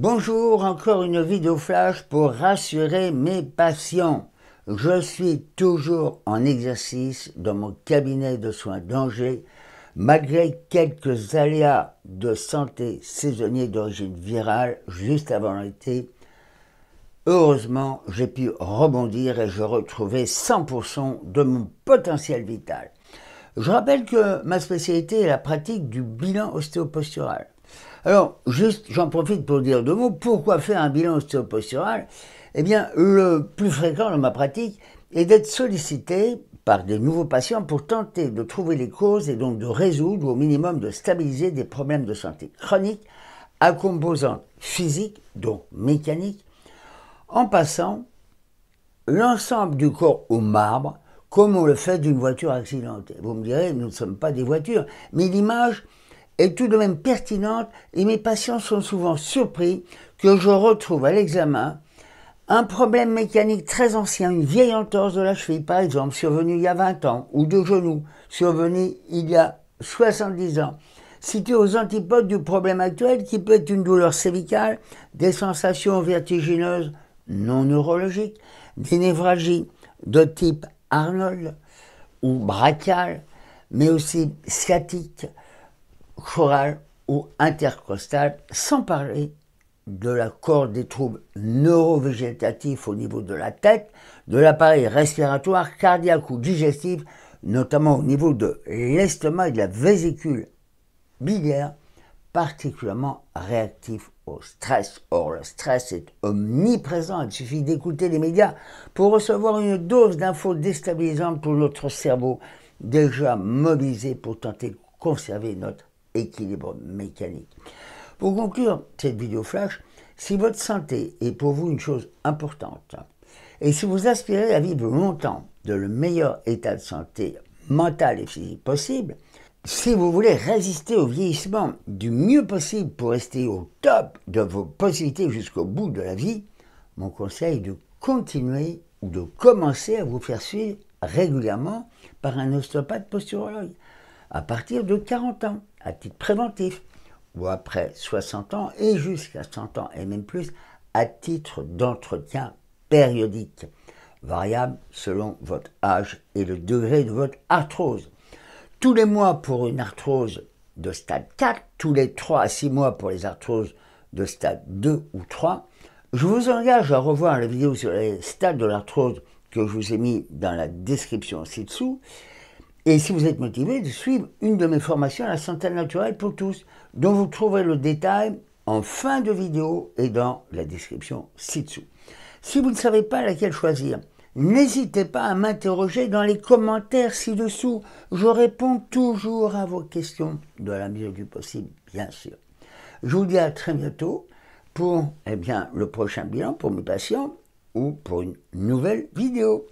Bonjour, encore une vidéo flash pour rassurer mes patients. Je suis toujours en exercice dans mon cabinet de soins d'Angers, malgré quelques aléas de santé saisonniers d'origine virale juste avant l'été. Heureusement, j'ai pu rebondir et je retrouvais 100% de mon potentiel vital. Je rappelle que ma spécialité est la pratique du bilan ostéopostural. Alors, juste, j'en profite pour dire deux mots. Pourquoi faire un bilan ostéopostural Eh bien, le plus fréquent dans ma pratique est d'être sollicité par de nouveaux patients pour tenter de trouver les causes et donc de résoudre ou au minimum de stabiliser des problèmes de santé chroniques à composantes physiques, donc mécaniques, en passant l'ensemble du corps au marbre comme on le fait d'une voiture accidentée. Vous me direz, nous ne sommes pas des voitures, mais l'image est tout de même pertinente et mes patients sont souvent surpris que je retrouve à l'examen un problème mécanique très ancien, une vieille entorse de la cheville par exemple, survenue il y a 20 ans, ou de genoux, survenue il y a 70 ans, situé aux antipodes du problème actuel qui peut être une douleur cervicale, des sensations vertigineuses non neurologiques, des névralgies de type Arnold ou brachial, mais aussi sciatique, chorale ou intercostale, sans parler de la corde des troubles neurovégétatifs au niveau de la tête, de l'appareil respiratoire, cardiaque ou digestif, notamment au niveau de l'estomac et de la vésicule biliaire, particulièrement réactif au stress. Or, le stress est omniprésent. Il suffit d'écouter les médias pour recevoir une dose d'infos déstabilisantes pour notre cerveau, déjà mobilisé pour tenter de conserver notre équilibre mécanique. Pour conclure cette vidéo flash, si votre santé est pour vous une chose importante, et si vous aspirez à vivre longtemps de le meilleur état de santé mental et physique possible, si vous voulez résister au vieillissement du mieux possible pour rester au top de vos possibilités jusqu'au bout de la vie, mon conseil est de continuer ou de commencer à vous faire suivre régulièrement par un ostéopathe posturologue à partir de 40 ans, à titre préventif, ou après 60 ans et jusqu'à 100 ans et même plus, à titre d'entretien périodique, variable selon votre âge et le degré de votre arthrose tous les mois pour une arthrose de stade 4, tous les 3 à 6 mois pour les arthroses de stade 2 ou 3. Je vous engage à revoir la vidéo sur les stades de l'arthrose que je vous ai mis dans la description ci-dessous. Et si vous êtes motivé, de suivre une de mes formations à la santé naturelle pour tous, dont vous trouverez le détail en fin de vidéo et dans la description ci-dessous. Si vous ne savez pas laquelle choisir, N'hésitez pas à m'interroger dans les commentaires ci-dessous. Je réponds toujours à vos questions, de la mesure du possible, bien sûr. Je vous dis à très bientôt pour eh bien, le prochain bilan pour mes patients ou pour une nouvelle vidéo.